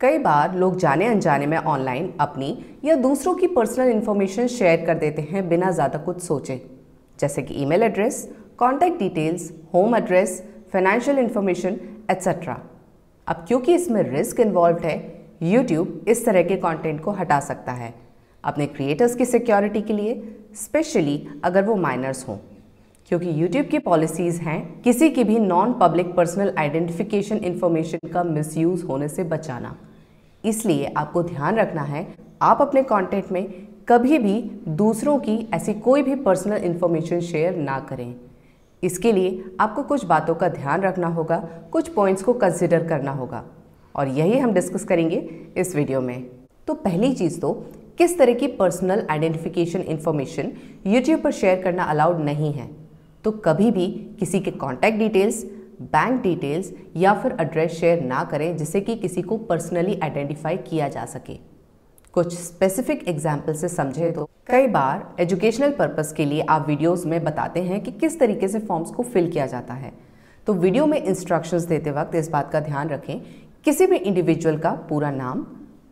कई बार लोग जाने अनजाने में ऑनलाइन अपनी या दूसरों की पर्सनल इन्फॉर्मेशन शेयर कर देते हैं बिना ज़्यादा कुछ सोचे जैसे कि email address contact details home address financial information etcetera अब क्योंकि इसमें रिस्क इन्वॉल्व है यूट्यूब इस तरह के कॉन्टेंट को हटा सकता है अपने क्रिएटर्स की सिक्योरिटी के लिए स्पेशली अगर वो माइनर्स हों क्योंकि YouTube की पॉलिसीज़ हैं किसी की भी non public personal identification information का मिसयूज़ होने से बचाना इसलिए आपको ध्यान रखना है आप अपने कॉन्टेंट में कभी भी दूसरों की ऐसी कोई भी पर्सनल इन्फॉर्मेशन शेयर ना करें इसके लिए आपको कुछ बातों का ध्यान रखना होगा कुछ पॉइंट्स को कंसिडर करना होगा और यही हम डिस्कस करेंगे इस वीडियो में तो पहली चीज़ तो किस तरह की पर्सनल आइडेंटिफिकेशन इन्फॉर्मेशन यूट्यूब पर शेयर करना अलाउड नहीं है तो कभी भी किसी के कॉन्टैक्ट डिटेल्स बैंक डिटेल्स या फिर एड्रेस शेयर ना करें जिससे कि किसी को पर्सनली आइडेंटिफाई किया जा सके कुछ स्पेसिफिक एग्जाम्पल से समझे तो कई बार एजुकेशनल पर्पस के लिए आप वीडियोस में बताते हैं कि किस तरीके से फॉर्म्स को फिल किया जाता है तो वीडियो में इंस्ट्रक्शंस देते वक्त इस बात का ध्यान रखें किसी भी इंडिविजुअल का पूरा नाम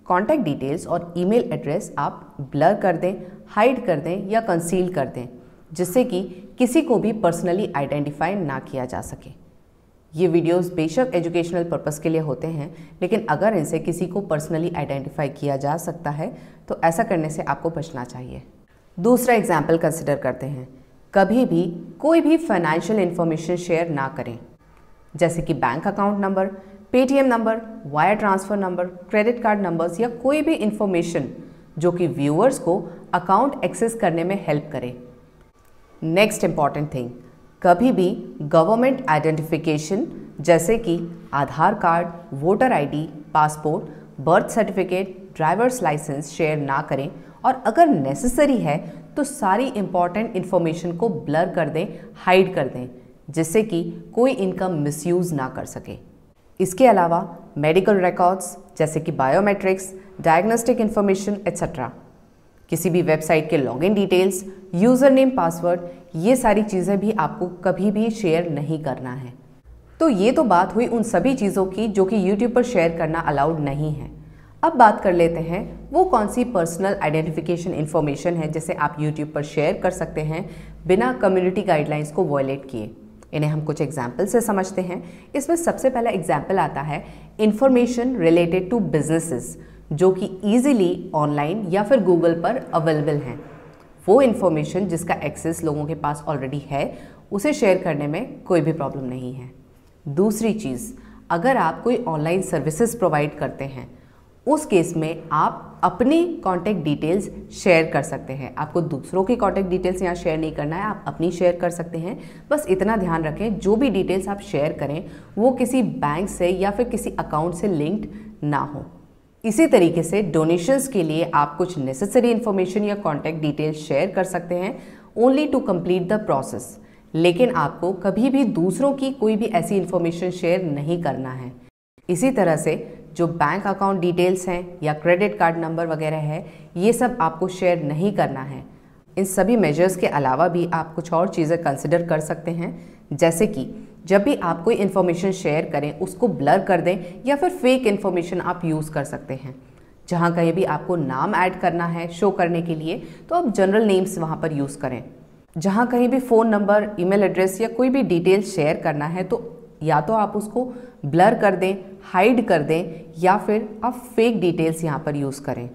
कॉन्टैक्ट डिटेल्स और ईमेल एड्रेस आप ब्लर कर दें हाइड कर दें या कंसील कर दें जिससे कि किसी को भी पर्सनली आइडेंटिफाई ना किया जा सके ये वीडियोस बेशक एजुकेशनल पर्पस के लिए होते हैं लेकिन अगर इनसे किसी को पर्सनली आइडेंटिफाई किया जा सकता है तो ऐसा करने से आपको बचना चाहिए दूसरा एग्जाम्पल कंसिडर करते हैं कभी भी कोई भी फाइनेंशियल इन्फॉर्मेशन शेयर ना करें जैसे कि bank account number Paytm number wire transfer number credit card numbers या कोई भी इन्फॉर्मेशन जो कि व्यूअर्स को अकाउंट एक्सेस करने में हेल्प करे नेक्स्ट इम्पॉर्टेंट थिंग कभी भी गवर्नमेंट आइडेंटिफिकेशन जैसे कि Aadhaar card voter ID, passport birth certificate driver's licence share ना करें और अगर नेसेसरी है तो सारी इम्पॉर्टेंट इन्फॉर्मेशन को ब्लर कर दें हाइड कर दें जिससे कि कोई इनका मिसयूज़ ना कर सके इसके अलावा मेडिकल रिकॉर्ड्स जैसे कि बायोमेट्रिक्स डायग्नोस्टिक इन्फॉर्मेशन एक्सेट्रा किसी भी वेबसाइट के login details user name password ये सारी चीज़ें भी आपको कभी भी शेयर नहीं करना है तो ये तो बात हुई उन सभी चीज़ों की जो कि यूट्यूब पर शेयर करना अलाउड नहीं है अब बात कर लेते हैं वो कौन सी पर्सनल आइडेंटिफिकेशन इन्फॉर्मेशन है जिसे आप यूट्यूब पर शेयर कर सकते हैं बिना कम्युनिटी गाइडलाइंस को वॉयलेट किए इन्हें हम कुछ एग्जाम्पल से समझते हैं इसमें सबसे पहला एग्जाम्पल आता है इन्फॉर्मेशन रिलेटेड टू बिजनेसिस जो कि ईजिली ऑनलाइन या फिर गूगल पर अवेलेबल हैं वो इन्फॉर्मेशन जिसका एक्सेस लोगों के पास ऑलरेडी है उसे शेयर करने में कोई भी प्रॉब्लम नहीं है दूसरी चीज़ अगर आप कोई ऑनलाइन सर्विसेज प्रोवाइड करते हैं उस केस में आप अपनी कॉन्टैक्ट डिटेल्स शेयर कर सकते हैं आपको दूसरों की कॉन्टैक्ट डिटेल्स यहाँ शेयर नहीं करना है आप अपनी शेयर कर सकते हैं बस इतना ध्यान रखें जो भी डिटेल्स आप शेयर करें वो किसी बैंक से या फिर किसी अकाउंट से लिंक्ड ना हो इसी तरीके से डोनेशंस के लिए आप कुछ नेसेसरी इन्फॉर्मेशन या कॉन्टैक्ट डिटेल शेयर कर सकते हैं only to complete the process लेकिन आपको कभी भी दूसरों की कोई भी ऐसी इन्फॉर्मेशन शेयर नहीं करना है इसी तरह से जो बैंक अकाउंट डिटेल्स हैं या क्रेडिट कार्ड नंबर वगैरह है ये सब आपको शेयर नहीं करना है इन सभी मेजर्स के अलावा भी आप कुछ और चीज़ें कंसिडर कर सकते हैं जैसे कि जब भी आप कोई इन्फॉर्मेशन शेयर करें उसको ब्लर कर दें या फिर फेक इन्फॉर्मेशन आप यूज़ कर सकते हैं जहाँ कहीं भी आपको नाम ऐड करना है शो करने के लिए तो आप जनरल नेम्स वहाँ पर यूज़ करें जहाँ कहीं भी फ़ोन नंबर ईमेल एड्रेस या कोई भी डिटेल शेयर करना है तो या तो आप उसको ब्लर कर दें हाइड कर दें या फिर आप फेक डिटेल्स यहाँ पर यूज़ करें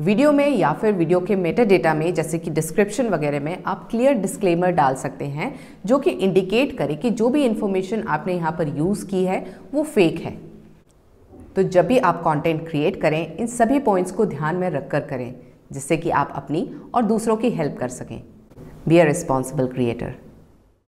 वीडियो में या फिर वीडियो के मेटा डेटा में जैसे कि डिस्क्रिप्शन वगैरह में आप क्लियर डिस्क्लेमर डाल सकते हैं जो कि इंडिकेट करे कि जो भी इन्फॉर्मेशन आपने यहाँ पर यूज़ की है वो फेक है तो जब भी आप कंटेंट क्रिएट करें इन सभी पॉइंट्स को ध्यान में रखकर करें जिससे कि आप अपनी और दूसरों की हेल्प कर सकें बी आर रिस्पॉन्सिबल क्रिएटर